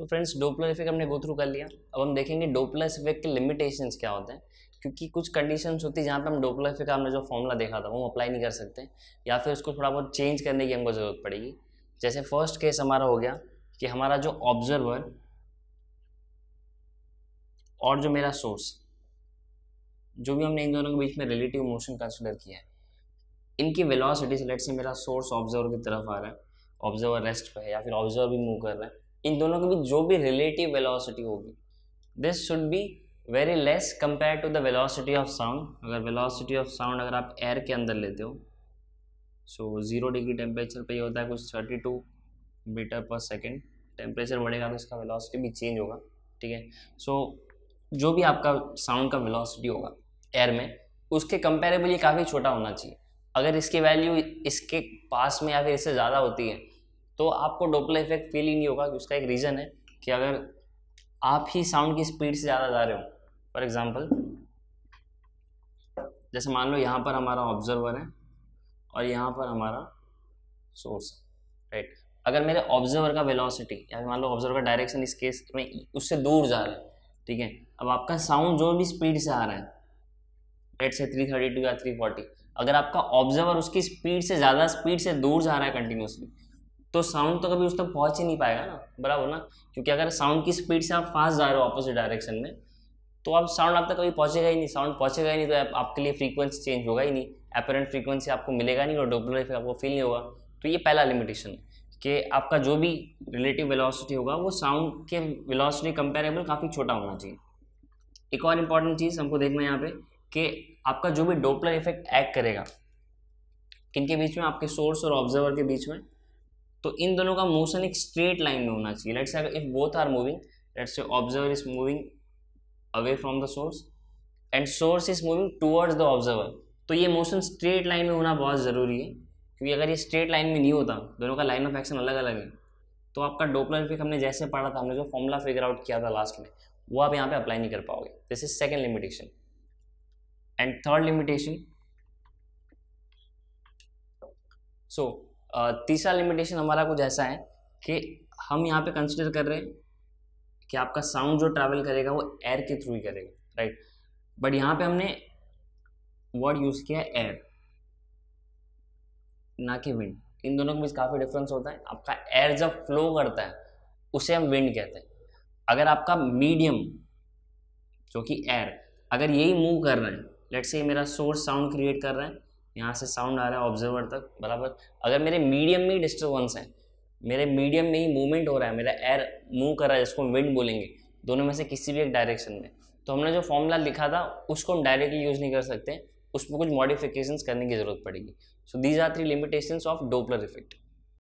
तो friends Doppler effect हमने go through कर लिया अब हम देखेंगे डोपलर इफेक्ट के लिमिटेशंस क्या होते हैं क्योंकि कुछ कंडीशंस होती है जहाँ पर हम डोपलर इफेक्ट हमने जो फॉर्मूला देखा था वो अप्लाई नहीं कर सकते या फिर उसको थोड़ा बहुत चेंज करने की हमको ज़रूरत पड़ेगी जैसे फर्स्ट केस हमारा हो गया कि हमारा जो ऑब्जर्वर और जो मेरा सोर्स जो भी हमने इन दोनों के बीच में रिलेटिव मोशन कंसिडर किया है इनकी वेलोसिटी से से मेरा सोर्स ऑब्जर्वर की तरफ आ रहा है ऑब्जर्वर रेस्ट पर है या फिर ऑब्जर्वर भी मूव कर रहा है इन दोनों के बीच जो भी रिलेटिव वेलोसिटी होगी this should be very less compare to the velocity of sound अगर वेलोसिटी ऑफ साउंड अगर आप एयर के अंदर लेते हो सो ज़ीरो डिग्री टेम्परेचर पर ये होता है कुछ thirty two meter per second temperature बढ़ेगा तो इसका वेलोसिटी भी चेंज होगा ठीक है सो जो भी आपका साउंड का वेलोसिटी होगा एयर में उसके कंपेरेबल ये काफ़ी छोटा होना चाहिए अगर इसकी वैल्यू इसके पास में या फिर इससे ज़्यादा होती है तो आपको डोपला इफेक्ट फील ही नहीं होगा कि उसका एक रीज़न है कि अगर आप ही साउंड की स्पीड से ज़्यादा जा रहे हो फॉर एग्ज़ाम्पल जैसे मान लो यहाँ पर हमारा ऑब्जर्वर है और यहाँ पर हमारा सोर्स है राइट अगर मेरे ऑब्जर्वर का वेलोसिटी या मान लो ऑब्जर्वर का डायरेक्शन इस केस में उससे दूर जा रहा है ठीक है अब आपका साउंड जो भी स्पीड से आ रहा है रेट से थ्री थर्टी टू या थ्री फोर्टी अगर आपका ऑब्जर्वर उसकी स्पीड से ज़्यादा स्पीड से दूर जा रहा है कंटिन्यूसली तो साउंड तो कभी उस तक पहुँच पहुंच ही नहीं पाएगा ना बराबर ना क्योंकि अगर साउंड की स्पीड से आप फास्ट जा रहे हो अपोजिट डायरेक्शन में तो आप साउंड आप तक कभी पहुंचेगा ही नहीं साउंड पहुंचेगा ही नहीं तो आप, आपके लिए फ्रीक्वेंसी चेंज होगा ही नहीं अपेरेंट फ्रीक्वेंसी आपको मिलेगा नहीं और डोपलर इफेक्ट आपको फील नहीं होगा तो ये पहला लिमिटेशन है कि आपका जो भी रिलेटिव वेलोसिटी होगा वो साउंड के वेलोसिटी कंपेरेबल काफ़ी छोटा होना चाहिए एक और इम्पॉर्टेंट चीज़ हमको देखना है यहाँ पे कि आपका जो भी डोपलर इफेक्ट एक्ट करेगा किन के बीच में आपके सोर्स और ऑब्जर्वर के बीच में तो इन दोनों का मोशन एक स्ट्रेट लाइन में होना चाहिए लेट्स अगर if both are moving let's say observer is moving away from the source and source is moving towards the observer तो ये मोशन स्ट्रेट लाइन में होना बहुत ज़रूरी है क्योंकि अगर ये स्ट्रेट लाइन में नहीं होता दोनों का लाइन ऑफ एक्शन अलग अलग है तो आपका डोपलर इफेक्ट हमने जैसे पढ़ा था हमने जो फॉर्मूला फिगर आउट किया था लास्ट में वो आप यहाँ पे अप्लाई नहीं कर पाओगे this is second limitation and third limitation so तीसरा लिमिटेशन हमारा कुछ ऐसा है कि हम यहाँ पे कंसिडर कर रहे हैं कि आपका साउंड जो ट्रैवल करेगा वो एयर के थ्रू ही करेगा राइट बट यहाँ पे हमने वर्ड यूज़ किया है एयर ना कि विंड इन दोनों के बीच काफ़ी डिफरेंस होता है आपका एयर जब फ्लो करता है उसे हम विंड कहते हैं अगर आपका मीडियम जो कि एयर अगर यही मूव कर रहे हैं लेट से मेरा सोर्स साउंड क्रिएट कर रहा है यहाँ से साउंड आ रहा है ऑब्जर्वर तक बराबर अगर मेरे मीडियम में ही डिस्टर्बेंस है मेरे मीडियम में ही मूवमेंट हो रहा है मेरा एयर मूव कर रहा है जिसको विंड बोलेंगे दोनों में से किसी भी एक डायरेक्शन में तो हमने जो फॉर्मूला लिखा था उसको हम डायरेक्टली यूज़ नहीं कर सकते उसमें कुछ मॉडिफिकेशन करने की ज़रूरत पड़ेगी so these are three limitation of Doppler effect